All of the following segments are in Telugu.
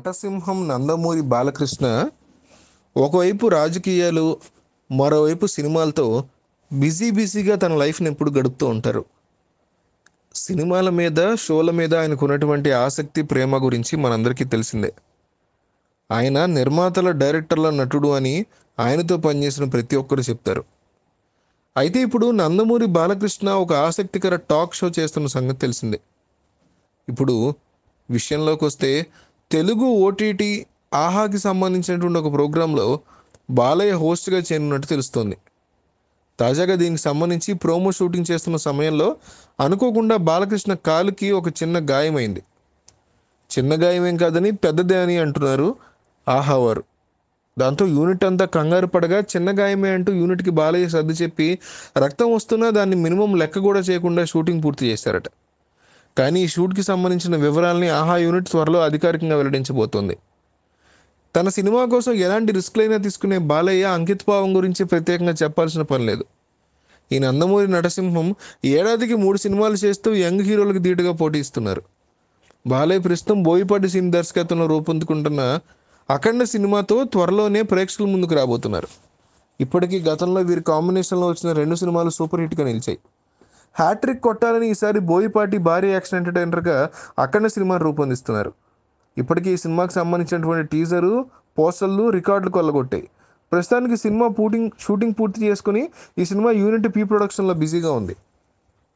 నటసింహం నందమూరి బాలకృష్ణ ఒకవైపు రాజకీయాలు మరోవైపు సినిమాలతో బిజీ బిజీగా తన లైఫ్ని ఎప్పుడు గడుపుతూ ఉంటారు సినిమాల మీద షోల మీద ఆయనకు ఉన్నటువంటి ఆసక్తి ప్రేమ గురించి మనందరికీ తెలిసిందే ఆయన నిర్మాతల డైరెక్టర్ల నటుడు అని ఆయనతో పనిచేసిన ప్రతి ఒక్కరు చెప్తారు అయితే ఇప్పుడు నందమూరి బాలకృష్ణ ఒక ఆసక్తికర టాక్ షో చేస్తున్న సంగతి తెలిసిందే ఇప్పుడు విషయంలోకి వస్తే తెలుగు ఓటీటీ ఆహాకి సంబంధించినటువంటి ఒక ప్రోగ్రాంలో బాలయ్య హోస్ట్గా చేరినట్టు తెలుస్తోంది తాజాగా దీనికి సంబంధించి ప్రోమో షూటింగ్ చేస్తున్న సమయంలో అనుకోకుండా బాలకృష్ణ కాలుకి ఒక చిన్న గాయమైంది చిన్న గాయమేం కాదని పెద్దదే అని అంటున్నారు ఆహా వారు దాంతో యూనిట్ అంతా కంగారు పడగా చిన్న గాయమే అంటూ యూనిట్కి బాలయ్య సర్ది చెప్పి రక్తం వస్తున్నా దాన్ని మినిమం లెక్క కూడా చేయకుండా షూటింగ్ పూర్తి చేశారట కానీ ఈ షూట్కి సంబంధించిన వివరాలని ఆహా యూనిట్ త్వరలో అధికారికంగా వెల్లడించబోతోంది తన సినిమా కోసం ఎలాంటి రిస్క్లైనా తీసుకునే బాలయ్య అంకితభావం గురించి ప్రత్యేకంగా చెప్పాల్సిన పని లేదు ఈ నందమూరి నటసింహం ఏడాదికి మూడు సినిమాలు చేస్తూ యంగ్ హీరోలకు ధీటుగా పోటీ ఇస్తున్నారు బాలయ్య ప్రస్తుతం బోయిపాటి సినీ దర్శకత్వంలో రూపొందుకుంటున్న అఖండ సినిమాతో త్వరలోనే ప్రేక్షకుల ముందుకు రాబోతున్నారు ఇప్పటికీ గతంలో వీరి కాంబినేషన్లో వచ్చిన రెండు సినిమాలు సూపర్ హిట్గా నిలిచాయి హ్యాట్రిక్ కొట్టాలని ఈసారి బోయిపాటి భారీ యాక్షన్ ఎంటర్టైనర్గా అక్కడ సినిమాను రూపొందిస్తున్నారు ఇప్పటికీ ఈ సినిమాకి సంబంధించినటువంటి టీజరు పోస్టర్లు రికార్డులు కొల్లగొట్టాయి ప్రస్తుతానికి సినిమా పూటింగ్ షూటింగ్ పూర్తి చేసుకుని ఈ సినిమా యూనిట్ పీ ప్రొడక్షన్లో బిజీగా ఉంది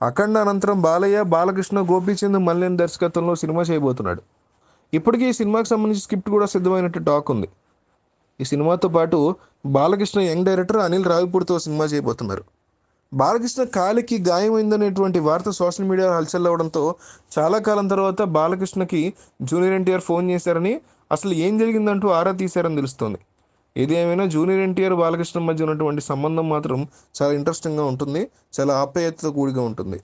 అఖండ అనంతరం బాలయ్య బాలకృష్ణ గోపీచంద్ మల్లెన్ దర్శకత్వంలో సినిమా చేయబోతున్నాడు ఇప్పటికీ ఈ సినిమాకి సంబంధించి స్క్రిప్ట్ కూడా సిద్ధమైనట్టు టాక్ ఉంది ఈ సినిమాతో పాటు బాలకృష్ణ యంగ్ డైరెక్టర్ అనిల్ రావిపూర్తో సినిమా చేయబోతున్నారు బాలకృష్ణ కాలికి గాయమైందనేటువంటి వార్త సోషల్ మీడియా హల్చల్ అవడంతో చాలా కాలం తర్వాత బాలకృష్ణకి జూనియర్ ఎన్టీఆర్ ఫోన్ చేశారని అసలు ఏం జరిగిందంటూ ఆరా తీశారని తెలుస్తోంది ఏదేమైనా జూనియర్ ఎన్టీఆర్ బాలకృష్ణ మధ్య ఉన్నటువంటి సంబంధం మాత్రం చాలా ఇంట్రెస్టింగ్గా ఉంటుంది చాలా ఆప్యాయతతో కూడిగా ఉంటుంది